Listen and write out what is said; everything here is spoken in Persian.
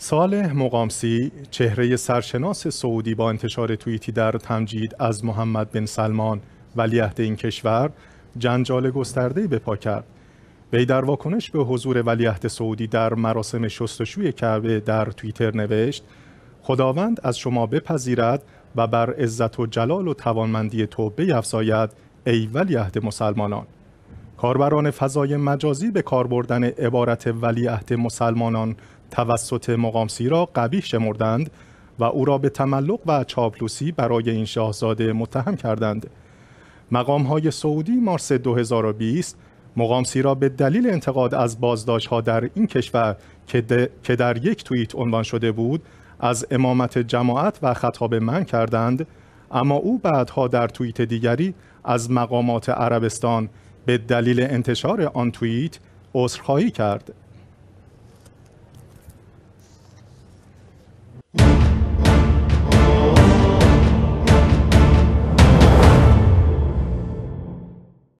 صالح مقامسی چهره سرشناس سعودی با انتشار توییتی در تمجید از محمد بن سلمان ولیعهد این کشور جنجال گسترده به پا کرد وی در واکنش به حضور ولیعهد سعودی در مراسم شستشوی کعبه در توییتر نوشت خداوند از شما بپذیرد و بر عزت و جلال و توانمندی تو بیفزاید ای ولیعهد مسلمانان کاربران فضای مجازی به کار بردن عبارت ولیعهد مسلمانان توسط مقامسی را قبیح شمردند و او را به تملق و چاپلوسی برای این شاهزاده متهم کردند. مقام های سعودی مارس 2020 مقامسی را به دلیل انتقاد از بازداشت ها در این کشور که در یک توییت عنوان شده بود از امامت جماعت و خطاب من کردند اما او بعدها در توییت دیگری از مقامات عربستان به دلیل انتشار آن توییت عذرخواهی کرد